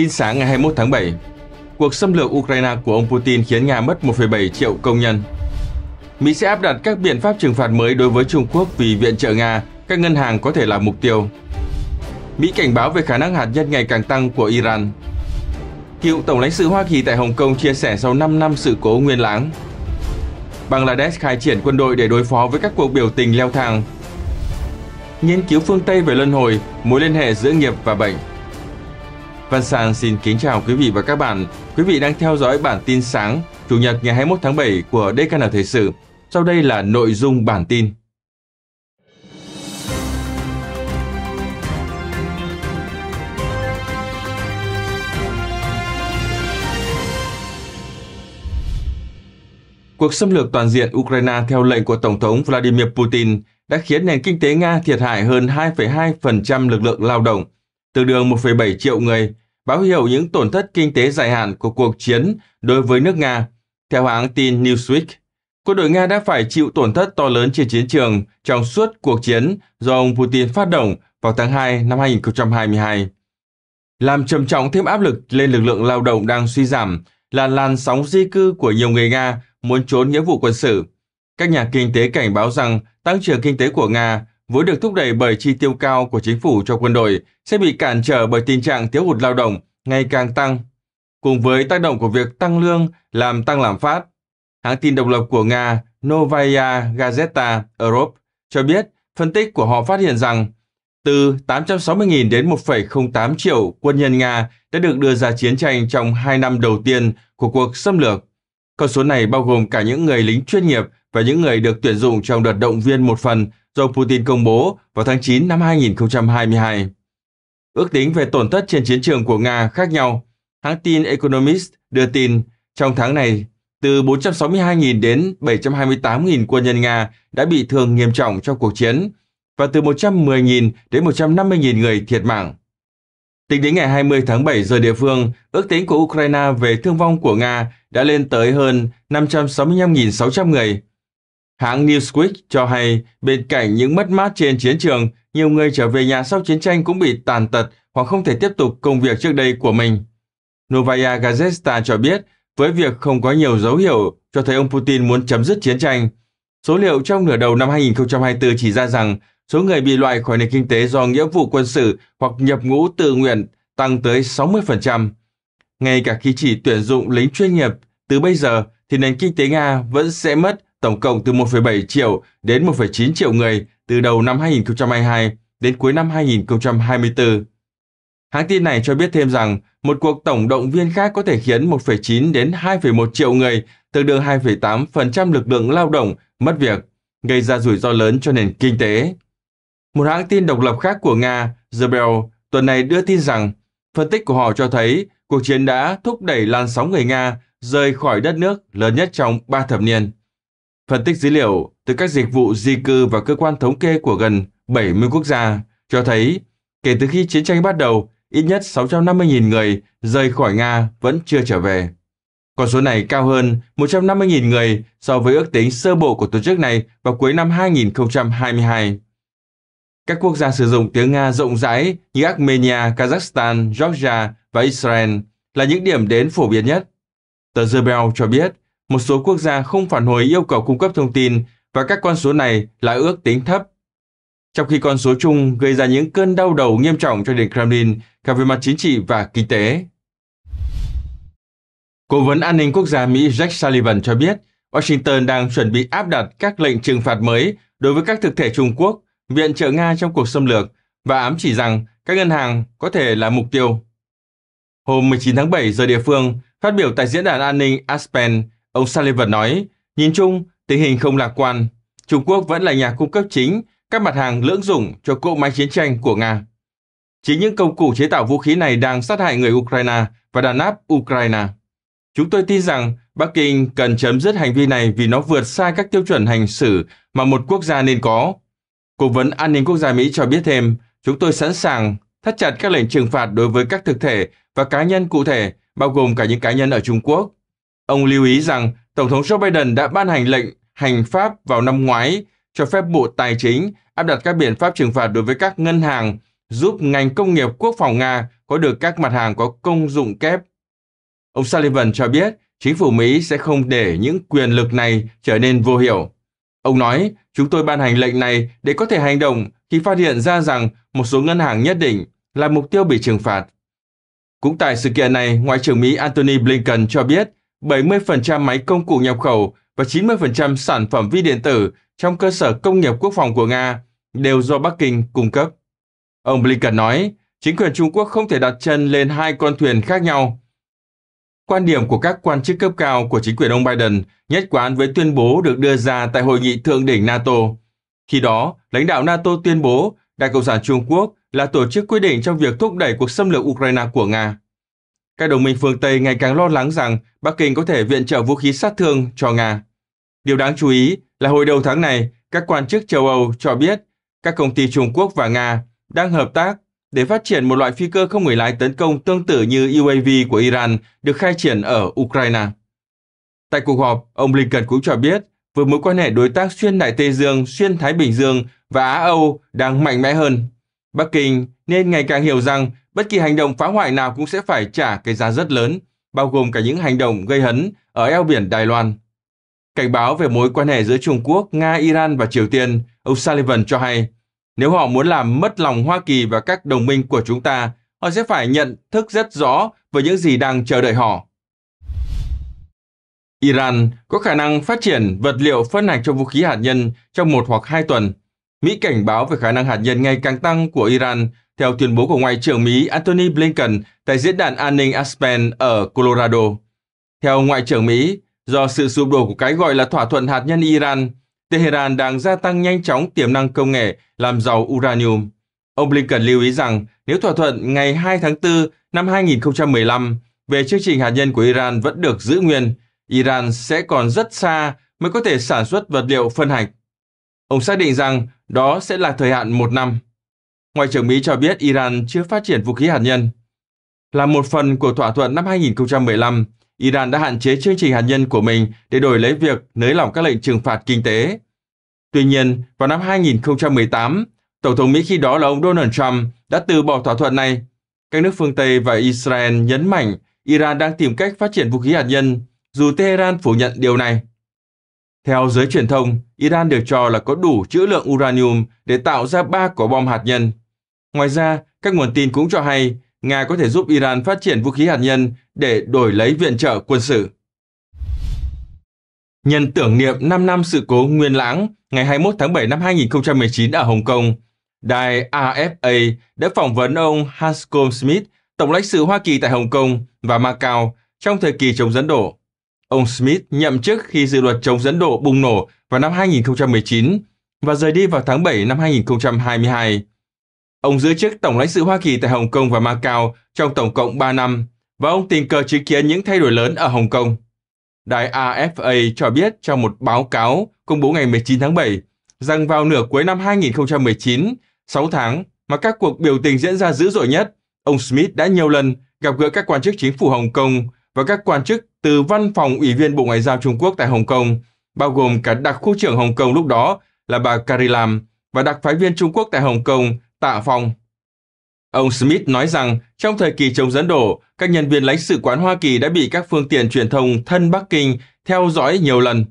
Tin sáng ngày 21 tháng 7, cuộc xâm lược Ukraine của ông Putin khiến Nga mất 1,7 triệu công nhân. Mỹ sẽ áp đặt các biện pháp trừng phạt mới đối với Trung Quốc vì viện trợ Nga, các ngân hàng có thể là mục tiêu. Mỹ cảnh báo về khả năng hạt nhân ngày càng tăng của Iran. Cựu Tổng lãnh sự Hoa Kỳ tại Hồng Kông chia sẻ sau 5 năm sự cố nguyên lãng. Bangladesh khai triển quân đội để đối phó với các cuộc biểu tình leo thang. Nghiên cứu phương Tây về luân hồi, mối liên hệ giữa nghiệp và bệnh. Văn Sàn xin kính chào quý vị và các bạn. Quý vị đang theo dõi bản tin sáng, Chủ nhật ngày 21 tháng 7 của DKN Thời sự. Sau đây là nội dung bản tin. Cuộc xâm lược toàn diện Ukraine theo lệnh của Tổng thống Vladimir Putin đã khiến nền kinh tế Nga thiệt hại hơn 2,2% lực lượng lao động – tương đương 1,7 triệu người, báo hiệu những tổn thất kinh tế dài hạn của cuộc chiến đối với nước Nga. Theo hãng tin Newsweek, quân đội Nga đã phải chịu tổn thất to lớn trên chiến trường trong suốt cuộc chiến do ông Putin phát động vào tháng 2 năm 2022. Làm trầm trọng thêm áp lực lên lực lượng lao động đang suy giảm là làn sóng di cư của nhiều người Nga muốn trốn nghĩa vụ quân sự. Các nhà kinh tế cảnh báo rằng tăng trưởng kinh tế của Nga vốn được thúc đẩy bởi chi tiêu cao của chính phủ cho quân đội sẽ bị cản trở bởi tình trạng thiếu hụt lao động ngày càng tăng, cùng với tác động của việc tăng lương làm tăng lạm phát. Hãng tin độc lập của Nga Novaya Gazeta Europe cho biết phân tích của họ phát hiện rằng từ 860.000 đến 1,08 triệu quân nhân Nga đã được đưa ra chiến tranh trong hai năm đầu tiên của cuộc xâm lược. Con số này bao gồm cả những người lính chuyên nghiệp và những người được tuyển dụng trong đợt động viên một phần do Putin công bố vào tháng 9 năm 2022. Ước tính về tổn thất trên chiến trường của Nga khác nhau. Hãng tin Economist đưa tin trong tháng này, từ 462.000 đến 728.000 quân nhân Nga đã bị thương nghiêm trọng trong cuộc chiến và từ 110.000 đến 150.000 người thiệt mạng. Tính đến ngày 20 tháng 7 giờ địa phương, ước tính của Ukraine về thương vong của Nga đã lên tới hơn 565.600 người, Hãng Newsweek cho hay, bên cạnh những mất mát trên chiến trường, nhiều người trở về nhà sau chiến tranh cũng bị tàn tật hoặc không thể tiếp tục công việc trước đây của mình. Novaya Gazeta cho biết, với việc không có nhiều dấu hiệu cho thấy ông Putin muốn chấm dứt chiến tranh. Số liệu trong nửa đầu năm 2024 chỉ ra rằng số người bị loại khỏi nền kinh tế do nghĩa vụ quân sự hoặc nhập ngũ tự nguyện tăng tới 60%. Ngay cả khi chỉ tuyển dụng lính chuyên nghiệp, từ bây giờ thì nền kinh tế Nga vẫn sẽ mất tổng cộng từ 1,7 triệu đến 1,9 triệu người từ đầu năm 2022 đến cuối năm 2024. Hãng tin này cho biết thêm rằng một cuộc tổng động viên khác có thể khiến 1,9 đến 2,1 triệu người, tương đương 2,8% lực lượng lao động, mất việc, gây ra rủi ro lớn cho nền kinh tế. Một hãng tin độc lập khác của Nga, The Bell, tuần này đưa tin rằng phân tích của họ cho thấy cuộc chiến đã thúc đẩy làn sóng người Nga rời khỏi đất nước lớn nhất trong ba thập niên. Phân tích dữ liệu từ các dịch vụ di cư và cơ quan thống kê của gần 70 quốc gia cho thấy, kể từ khi chiến tranh bắt đầu, ít nhất 650.000 người rời khỏi Nga vẫn chưa trở về. Con số này cao hơn 150.000 người so với ước tính sơ bộ của tổ chức này vào cuối năm 2022. Các quốc gia sử dụng tiếng Nga rộng rãi như Armenia, Kazakhstan, Georgia và Israel là những điểm đến phổ biến nhất. Tờ The Bell cho biết, một số quốc gia không phản hồi yêu cầu cung cấp thông tin và các con số này là ước tính thấp. Trong khi con số chung gây ra những cơn đau đầu nghiêm trọng cho Điện Kremlin cả về mặt chính trị và kinh tế. Cố vấn an ninh quốc gia Mỹ Jack Sullivan cho biết, Washington đang chuẩn bị áp đặt các lệnh trừng phạt mới đối với các thực thể Trung Quốc viện trợ Nga trong cuộc xâm lược và ám chỉ rằng các ngân hàng có thể là mục tiêu. Hôm 19 tháng 7 giờ địa phương, phát biểu tại diễn đàn an ninh Aspen, Ông Sullivan nói, nhìn chung, tình hình không lạc quan. Trung Quốc vẫn là nhà cung cấp chính các mặt hàng lưỡng dụng cho cỗ máy chiến tranh của Nga. Chính những công cụ chế tạo vũ khí này đang sát hại người Ukraine và đàn áp Ukraine. Chúng tôi tin rằng Bắc Kinh cần chấm dứt hành vi này vì nó vượt xa các tiêu chuẩn hành xử mà một quốc gia nên có. Cố vấn An ninh Quốc gia Mỹ cho biết thêm, chúng tôi sẵn sàng thắt chặt các lệnh trừng phạt đối với các thực thể và cá nhân cụ thể, bao gồm cả những cá nhân ở Trung Quốc, Ông lưu ý rằng Tổng thống Joe Biden đã ban hành lệnh hành pháp vào năm ngoái cho phép Bộ Tài chính áp đặt các biện pháp trừng phạt đối với các ngân hàng, giúp ngành công nghiệp quốc phòng Nga có được các mặt hàng có công dụng kép. Ông Sullivan cho biết chính phủ Mỹ sẽ không để những quyền lực này trở nên vô hiệu. Ông nói, chúng tôi ban hành lệnh này để có thể hành động khi phát hiện ra rằng một số ngân hàng nhất định là mục tiêu bị trừng phạt. Cũng tại sự kiện này, Ngoại trưởng Mỹ Antony Blinken cho biết 70% máy công cụ nhập khẩu và 90% sản phẩm vi điện tử trong cơ sở công nghiệp quốc phòng của Nga đều do Bắc Kinh cung cấp. Ông Blinken nói, chính quyền Trung Quốc không thể đặt chân lên hai con thuyền khác nhau. Quan điểm của các quan chức cấp cao của chính quyền ông Biden nhất quán với tuyên bố được đưa ra tại hội nghị thượng đỉnh NATO. Khi đó, lãnh đạo NATO tuyên bố Đảng Cộng sản Trung Quốc là tổ chức quyết định trong việc thúc đẩy cuộc xâm lược Ukraine của Nga. Các đồng minh phương Tây ngày càng lo lắng rằng Bắc Kinh có thể viện trợ vũ khí sát thương cho Nga. Điều đáng chú ý là hồi đầu tháng này, các quan chức châu Âu cho biết các công ty Trung Quốc và Nga đang hợp tác để phát triển một loại phi cơ không người lái tấn công tương tự như UAV của Iran được khai triển ở Ukraine. Tại cuộc họp, ông Blinken cũng cho biết với mối quan hệ đối tác xuyên Đại Tây Dương, xuyên Thái Bình Dương và Á-Âu đang mạnh mẽ hơn. Bắc Kinh nên ngày càng hiểu rằng bất kỳ hành động phá hoại nào cũng sẽ phải trả cái giá rất lớn, bao gồm cả những hành động gây hấn ở eo biển Đài Loan. Cảnh báo về mối quan hệ giữa Trung Quốc, Nga, Iran và Triều Tiên, ông Sullivan cho hay, nếu họ muốn làm mất lòng Hoa Kỳ và các đồng minh của chúng ta, họ sẽ phải nhận thức rất rõ về những gì đang chờ đợi họ. Iran có khả năng phát triển vật liệu phân hạch cho vũ khí hạt nhân trong một hoặc hai tuần. Mỹ cảnh báo về khả năng hạt nhân ngày càng tăng của Iran theo tuyên bố của Ngoại trưởng Mỹ Antony Blinken tại Diễn đàn An ninh Aspen ở Colorado. Theo Ngoại trưởng Mỹ, do sự sụp đổ của cái gọi là thỏa thuận hạt nhân Iran, Tehran đang gia tăng nhanh chóng tiềm năng công nghệ làm giàu uranium. Ông Blinken lưu ý rằng nếu thỏa thuận ngày 2 tháng 4 năm 2015 về chương trình hạt nhân của Iran vẫn được giữ nguyên, Iran sẽ còn rất xa mới có thể sản xuất vật liệu phân hạch. Ông xác định rằng đó sẽ là thời hạn một năm. Ngoại trưởng Mỹ cho biết Iran chưa phát triển vũ khí hạt nhân. Là một phần của thỏa thuận năm 2015, Iran đã hạn chế chương trình hạt nhân của mình để đổi lấy việc nới lỏng các lệnh trừng phạt kinh tế. Tuy nhiên, vào năm 2018, Tổng thống Mỹ khi đó là ông Donald Trump đã từ bỏ thỏa thuận này. Các nước phương Tây và Israel nhấn mạnh Iran đang tìm cách phát triển vũ khí hạt nhân, dù Tehran phủ nhận điều này. Theo giới truyền thông, Iran được cho là có đủ trữ lượng uranium để tạo ra ba quả bom hạt nhân. Ngoài ra, các nguồn tin cũng cho hay Nga có thể giúp Iran phát triển vũ khí hạt nhân để đổi lấy viện trợ quân sự. Nhân tưởng niệm 5 năm sự cố Nguyên Lãng ngày 21 tháng 7 năm 2019 ở Hồng Kông, đài AFA đã phỏng vấn ông Hanscom Smith, tổng lãnh sự Hoa Kỳ tại Hồng Kông và Macau trong thời kỳ chống dẫn độ. Ông Smith nhậm chức khi dự luật chống dẫn độ bùng nổ vào năm 2019 và rời đi vào tháng 7 năm 2022. Ông giữ chức Tổng lãnh sự Hoa Kỳ tại Hồng Kông và Macau trong tổng cộng 3 năm và ông tình cờ chứng kiến những thay đổi lớn ở Hồng Kông. Đài AFA cho biết trong một báo cáo công bố ngày 19 tháng 7 rằng vào nửa cuối năm 2019, 6 tháng mà các cuộc biểu tình diễn ra dữ dội nhất, ông Smith đã nhiều lần gặp gỡ các quan chức chính phủ Hồng Kông và các quan chức từ văn phòng ủy viên Bộ Ngoại giao Trung Quốc tại Hồng Kông, bao gồm cả đặc khu trưởng Hồng Kông lúc đó là bà Carrie Lam và đặc phái viên Trung Quốc tại Hồng Kông Tạ Phong. Ông Smith nói rằng trong thời kỳ chống dẫn đổ, các nhân viên lãnh sự quán Hoa Kỳ đã bị các phương tiện truyền thông thân Bắc Kinh theo dõi nhiều lần.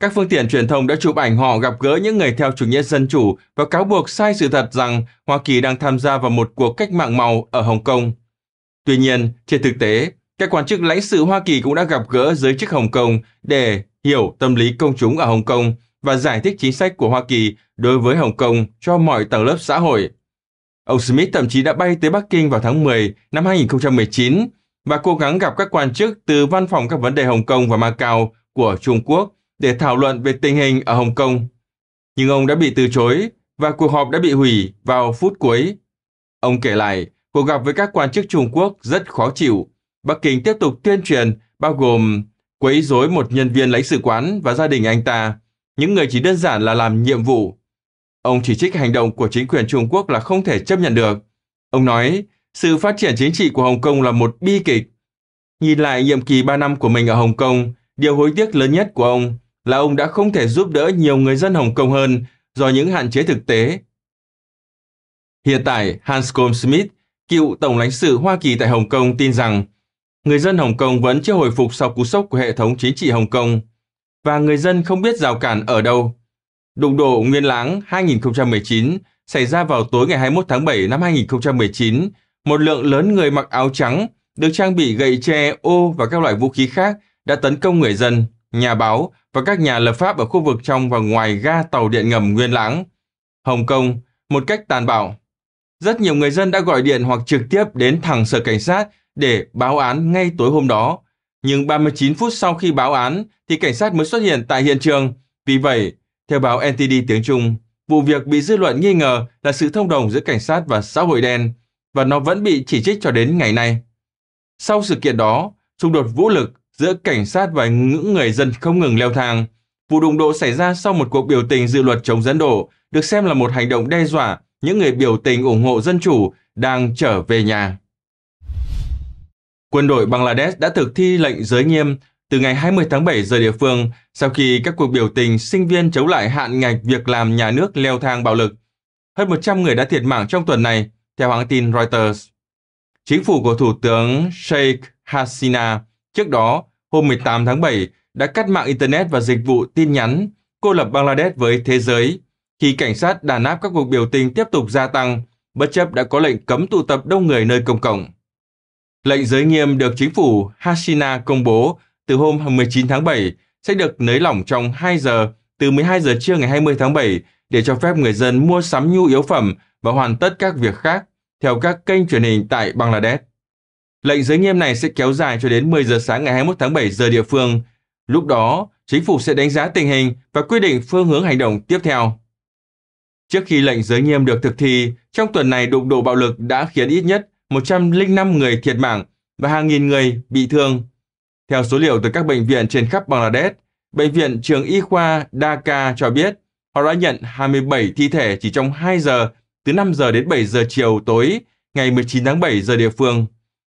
Các phương tiện truyền thông đã chụp ảnh họ gặp gỡ những người theo chủ nghĩa dân chủ và cáo buộc sai sự thật rằng Hoa Kỳ đang tham gia vào một cuộc cách mạng màu ở Hồng Kông. Tuy nhiên, trên thực tế, các quan chức lãnh sự Hoa Kỳ cũng đã gặp gỡ giới chức Hồng Kông để hiểu tâm lý công chúng ở Hồng Kông – và giải thích chính sách của Hoa Kỳ đối với Hồng Kông cho mọi tầng lớp xã hội. Ông Smith thậm chí đã bay tới Bắc Kinh vào tháng 10 năm 2019 và cố gắng gặp các quan chức từ Văn phòng các vấn đề Hồng Kông và Macau của Trung Quốc để thảo luận về tình hình ở Hồng Kông. Nhưng ông đã bị từ chối và cuộc họp đã bị hủy vào phút cuối. Ông kể lại, cuộc gặp với các quan chức Trung Quốc rất khó chịu. Bắc Kinh tiếp tục tuyên truyền bao gồm quấy rối một nhân viên lãnh sự quán và gia đình anh ta, những người chỉ đơn giản là làm nhiệm vụ. Ông chỉ trích hành động của chính quyền Trung Quốc là không thể chấp nhận được. Ông nói, sự phát triển chính trị của Hồng Kông là một bi kịch. Nhìn lại nhiệm kỳ 3 năm của mình ở Hồng Kông, điều hối tiếc lớn nhất của ông là ông đã không thể giúp đỡ nhiều người dân Hồng Kông hơn do những hạn chế thực tế. Hiện tại, Hanscom Smith, cựu tổng lãnh sự Hoa Kỳ tại Hồng Kông tin rằng người dân Hồng Kông vẫn chưa hồi phục sau cú sốc của hệ thống chính trị Hồng Kông và người dân không biết rào cản ở đâu. Đụng độ Nguyên Láng 2019 xảy ra vào tối ngày 21 tháng 7 năm 2019, một lượng lớn người mặc áo trắng được trang bị gậy tre, ô và các loại vũ khí khác đã tấn công người dân, nhà báo và các nhà lập pháp ở khu vực trong và ngoài ga tàu điện ngầm Nguyên Láng, Hồng Kông, một cách tàn bạo. Rất nhiều người dân đã gọi điện hoặc trực tiếp đến thẳng sở cảnh sát để báo án ngay tối hôm đó, nhưng 39 phút sau khi báo án thì cảnh sát mới xuất hiện tại hiện trường. Vì vậy, theo báo NTD tiếng Trung, vụ việc bị dư luận nghi ngờ là sự thông đồng giữa cảnh sát và xã hội đen và nó vẫn bị chỉ trích cho đến ngày nay. Sau sự kiện đó, xung đột vũ lực giữa cảnh sát và những người dân không ngừng leo thang. Vụ đụng độ xảy ra sau một cuộc biểu tình dự luật chống dẫn độ được xem là một hành động đe dọa những người biểu tình ủng hộ dân chủ đang trở về nhà. Quân đội Bangladesh đã thực thi lệnh giới nghiêm từ ngày 20 tháng 7 giờ địa phương sau khi các cuộc biểu tình sinh viên chống lại hạn ngạch việc làm nhà nước leo thang bạo lực. Hơn 100 người đã thiệt mạng trong tuần này, theo hãng tin Reuters. Chính phủ của Thủ tướng Sheikh Hasina trước đó, hôm 18 tháng 7, đã cắt mạng Internet và dịch vụ tin nhắn, cô lập Bangladesh với thế giới, khi cảnh sát đàn áp các cuộc biểu tình tiếp tục gia tăng, bất chấp đã có lệnh cấm tụ tập đông người nơi công cộng. Lệnh giới nghiêm được chính phủ Hashina công bố từ hôm 19 tháng 7 sẽ được nới lỏng trong 2 giờ từ 12 giờ trưa ngày 20 tháng 7 để cho phép người dân mua sắm nhu yếu phẩm và hoàn tất các việc khác theo các kênh truyền hình tại Bangladesh. Lệnh giới nghiêm này sẽ kéo dài cho đến 10 giờ sáng ngày 21 tháng 7 giờ địa phương. Lúc đó, chính phủ sẽ đánh giá tình hình và quyết định phương hướng hành động tiếp theo. Trước khi lệnh giới nghiêm được thực thi, trong tuần này đụng độ bạo lực đã khiến ít nhất 105 người thiệt mạng và hàng nghìn người bị thương. Theo số liệu từ các bệnh viện trên khắp Bangladesh, Bệnh viện Trường Y khoa Dhaka cho biết họ đã nhận 27 thi thể chỉ trong 2 giờ, từ 5 giờ đến 7 giờ chiều tối ngày 19 tháng 7 giờ địa phương.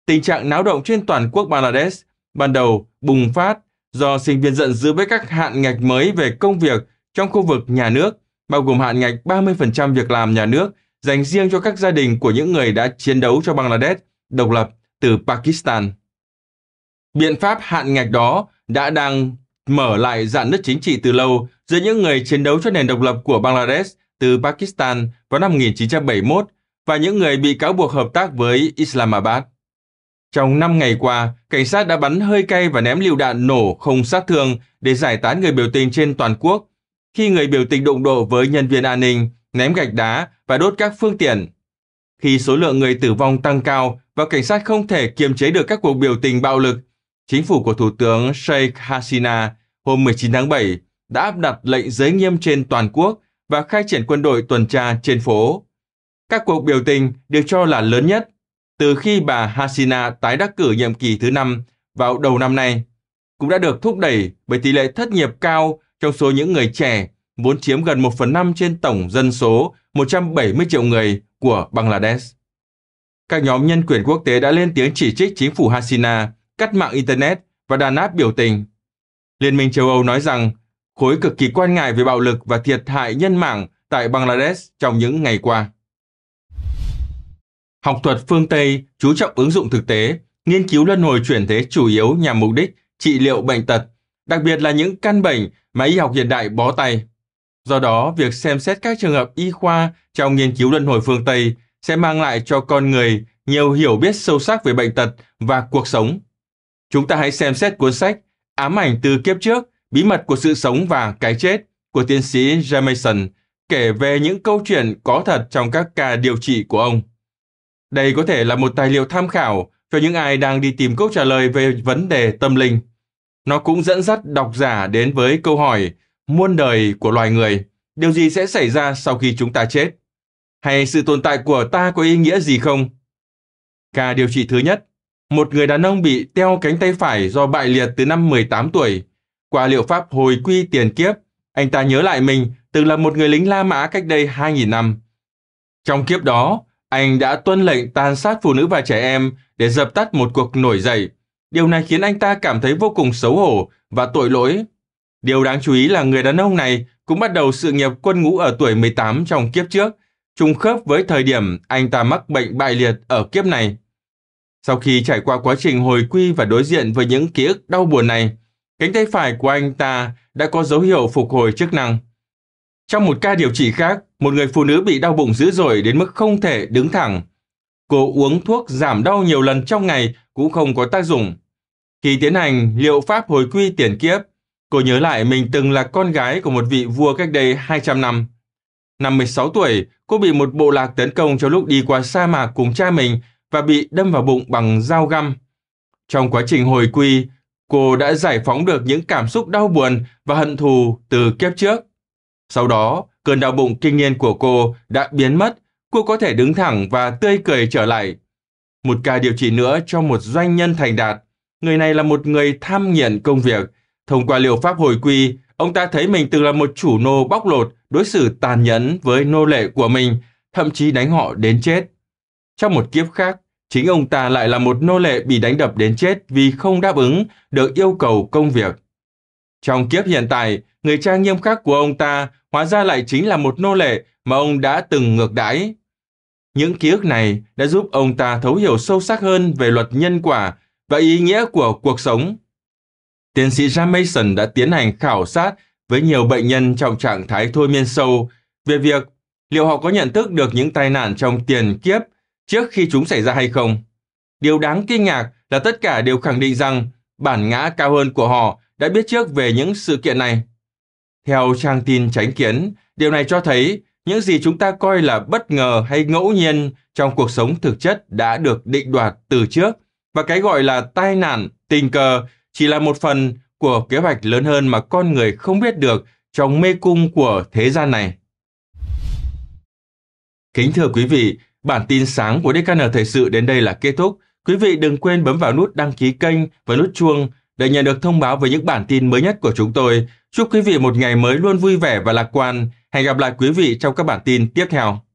Tình trạng náo động trên toàn quốc Bangladesh ban đầu bùng phát do sinh viên giận dữ với các hạn ngạch mới về công việc trong khu vực nhà nước, bao gồm hạn ngạch 30% việc làm nhà nước dành riêng cho các gia đình của những người đã chiến đấu cho Bangladesh độc lập từ Pakistan. Biện pháp hạn ngạch đó đã đang mở lại dạn nứt chính trị từ lâu giữa những người chiến đấu cho nền độc lập của Bangladesh từ Pakistan vào năm 1971 và những người bị cáo buộc hợp tác với Islamabad. Trong 5 ngày qua, cảnh sát đã bắn hơi cay và ném lựu đạn nổ không sát thương để giải tán người biểu tình trên toàn quốc. Khi người biểu tình đụng độ với nhân viên an ninh, ném gạch đá và đốt các phương tiện. Khi số lượng người tử vong tăng cao và cảnh sát không thể kiềm chế được các cuộc biểu tình bạo lực, chính phủ của Thủ tướng Sheikh Hasina hôm 19 tháng 7 đã áp đặt lệnh giới nghiêm trên toàn quốc và khai triển quân đội tuần tra trên phố. Các cuộc biểu tình được cho là lớn nhất từ khi bà Hasina tái đắc cử nhiệm kỳ thứ năm vào đầu năm nay, cũng đã được thúc đẩy bởi tỷ lệ thất nghiệp cao trong số những người trẻ vốn chiếm gần 1 phần 5 trên tổng dân số 170 triệu người của Bangladesh. Các nhóm nhân quyền quốc tế đã lên tiếng chỉ trích chính phủ Hasina, cắt mạng Internet và đàn áp biểu tình. Liên minh châu Âu nói rằng khối cực kỳ quan ngại về bạo lực và thiệt hại nhân mạng tại Bangladesh trong những ngày qua. Học thuật phương Tây chú trọng ứng dụng thực tế, nghiên cứu luân hồi chuyển thế chủ yếu nhằm mục đích trị liệu bệnh tật, đặc biệt là những căn bệnh mà y học hiện đại bó tay. Do đó, việc xem xét các trường hợp y khoa trong nghiên cứu luân hồi phương Tây sẽ mang lại cho con người nhiều hiểu biết sâu sắc về bệnh tật và cuộc sống. Chúng ta hãy xem xét cuốn sách Ám ảnh từ kiếp trước, bí mật của sự sống và cái chết của tiến sĩ Jameson kể về những câu chuyện có thật trong các ca điều trị của ông. Đây có thể là một tài liệu tham khảo cho những ai đang đi tìm câu trả lời về vấn đề tâm linh. Nó cũng dẫn dắt độc giả đến với câu hỏi muôn đời của loài người, điều gì sẽ xảy ra sau khi chúng ta chết? Hay sự tồn tại của ta có ý nghĩa gì không? Ca điều trị thứ nhất, một người đàn ông bị teo cánh tay phải do bại liệt từ năm 18 tuổi. Qua liệu pháp hồi quy tiền kiếp, anh ta nhớ lại mình từng là một người lính La Mã cách đây 2.000 năm. Trong kiếp đó, anh đã tuân lệnh tàn sát phụ nữ và trẻ em để dập tắt một cuộc nổi dậy. Điều này khiến anh ta cảm thấy vô cùng xấu hổ và tội lỗi Điều đáng chú ý là người đàn ông này cũng bắt đầu sự nghiệp quân ngũ ở tuổi 18 trong kiếp trước, trùng khớp với thời điểm anh ta mắc bệnh bại liệt ở kiếp này. Sau khi trải qua quá trình hồi quy và đối diện với những ký ức đau buồn này, cánh tay phải của anh ta đã có dấu hiệu phục hồi chức năng. Trong một ca điều trị khác, một người phụ nữ bị đau bụng dữ dội đến mức không thể đứng thẳng. Cô uống thuốc giảm đau nhiều lần trong ngày cũng không có tác dụng. Khi tiến hành liệu pháp hồi quy tiền kiếp, Cô nhớ lại mình từng là con gái của một vị vua cách đây 200 năm. Năm 16 tuổi, cô bị một bộ lạc tấn công trong lúc đi qua sa mạc cùng cha mình và bị đâm vào bụng bằng dao găm. Trong quá trình hồi quy, cô đã giải phóng được những cảm xúc đau buồn và hận thù từ kiếp trước. Sau đó, cơn đau bụng kinh niên của cô đã biến mất, cô có thể đứng thẳng và tươi cười trở lại. Một ca điều trị nữa cho một doanh nhân thành đạt. Người này là một người tham nghiện công việc, Thông qua liệu pháp hồi quy, ông ta thấy mình từng là một chủ nô bóc lột, đối xử tàn nhẫn với nô lệ của mình, thậm chí đánh họ đến chết. Trong một kiếp khác, chính ông ta lại là một nô lệ bị đánh đập đến chết vì không đáp ứng được yêu cầu công việc. Trong kiếp hiện tại, người cha nghiêm khắc của ông ta hóa ra lại chính là một nô lệ mà ông đã từng ngược đãi. Những ký ức này đã giúp ông ta thấu hiểu sâu sắc hơn về luật nhân quả và ý nghĩa của cuộc sống tiến sĩ Jack đã tiến hành khảo sát với nhiều bệnh nhân trong trạng thái thôi miên sâu về việc liệu họ có nhận thức được những tai nạn trong tiền kiếp trước khi chúng xảy ra hay không. Điều đáng kinh ngạc là tất cả đều khẳng định rằng bản ngã cao hơn của họ đã biết trước về những sự kiện này. Theo trang tin tránh kiến, điều này cho thấy những gì chúng ta coi là bất ngờ hay ngẫu nhiên trong cuộc sống thực chất đã được định đoạt từ trước và cái gọi là tai nạn, tình cờ chỉ là một phần của kế hoạch lớn hơn mà con người không biết được trong mê cung của thế gian này. Kính thưa quý vị, bản tin sáng của DKN Thời sự đến đây là kết thúc. Quý vị đừng quên bấm vào nút đăng ký kênh và nút chuông để nhận được thông báo về những bản tin mới nhất của chúng tôi. Chúc quý vị một ngày mới luôn vui vẻ và lạc quan. Hẹn gặp lại quý vị trong các bản tin tiếp theo.